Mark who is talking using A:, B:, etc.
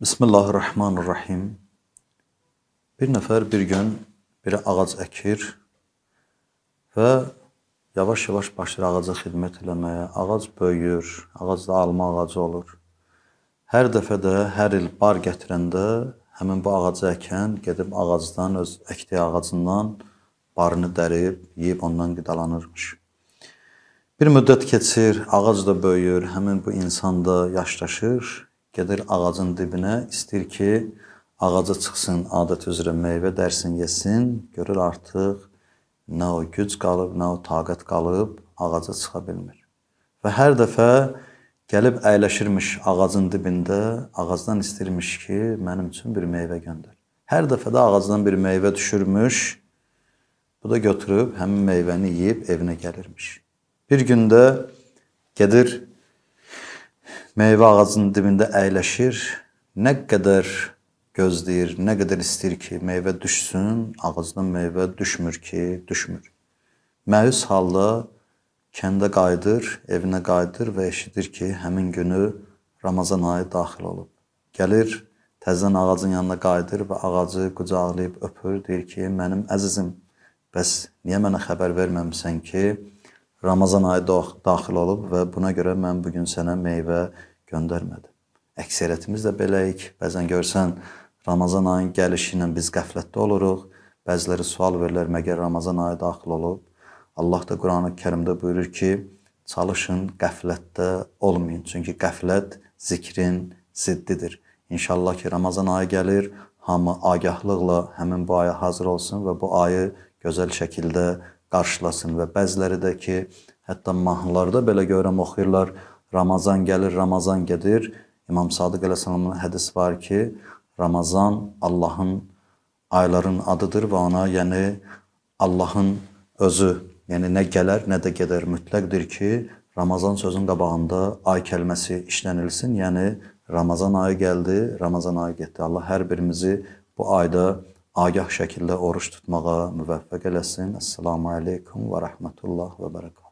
A: Bismillahirrahmanirrahim. Bir nəfər bir gün belə ağac əkir və yavaş-yavaş başlayır ağaca xidmət eləməyə. Ağac böyüyür, ağac da alma ağacı olur. Hər dəfə də hər il bar gətirəndə həmin bu ağacı əkən gedib ağacdan öz əkdiyi ağacından barını dərib, yeyib ondan qidalanırmış. Bir müddət keçir, ağac da böyüyür, həmin bu insan da yaşlaşır gedir ağacın dibinə, istəyir ki, ağaca çıxsın, adət üzrə meyvə dərsin, yesin, görür artıq nə o güc qalıb, nə o taqət qalıb, ağaca çıxa bilmir. Və hər dəfə gəlib əyləşirmiş ağacın dibində, ağacdan istirmiş ki, mənim üçün bir meyvə göndər. Hər dəfə də ağacdan bir meyvə düşürmüş, bu da götürüb həmin meyvəni yeyib evinə gəlirmiş. Bir gündə gedir meyvə ağacının dibində əyləşir, nə qədər gözləyir, nə qədər istəyir ki, meyvə düşsün, ağacdan meyvə düşmür ki, düşmür. Məyus halda kəndə qayıdır, evinə qayıdır və eşidir ki, həmin günü Ramazan ayı daxil olub. Gəlir təzən ağacın yanına qayıdır və ağacı qucaqlayıb öpür, deyir ki, mənim əzizim, bəs niyə mənə xəbər verməmisən ki, Ramazan ayı daxil olub və buna görə mən bu gün sənə meyvə göndərmədi. Əksəriyyətimiz də beləyik. Bəzən görsən Ramazan ayının gəlişi ilə biz qəflətdə oluruq. Bəziləri sual verirlər, məgər Ramazan ayı daxil olub? Allah da Qurani-Kərimdə buyurur ki, çalışın qəflətdə olmayın. Çünki qəflət zikrin ziddidir. İnşallah ki, Ramazan ayı gəlir, hamı agahlıqla həmin bu aya hazır olsun və bu ayı gözəl şəkildə qarşılasın və bəziləri də ki, hətta mahnılarda belə görürəm oxuyurlar, Ramazan gəlir, Ramazan gedir. İmam Sadıq əleyhissalamın hədis var ki, Ramazan Allahın ayların adıdır və ona, yəni Allahın özü, yəni nə gələr, nə də gedər mütləqdir ki, Ramazan sözünün qabağında ay kəlməsi işlənilsin. Yəni Ramazan ayı gəldi, Ramazan ayı getdi. Allah hər birimizi bu ayda agah şəkildə oruç tutmağa müvəffəq eləsin. Assalamu alaykum və rahmetullah və bərəkatuh.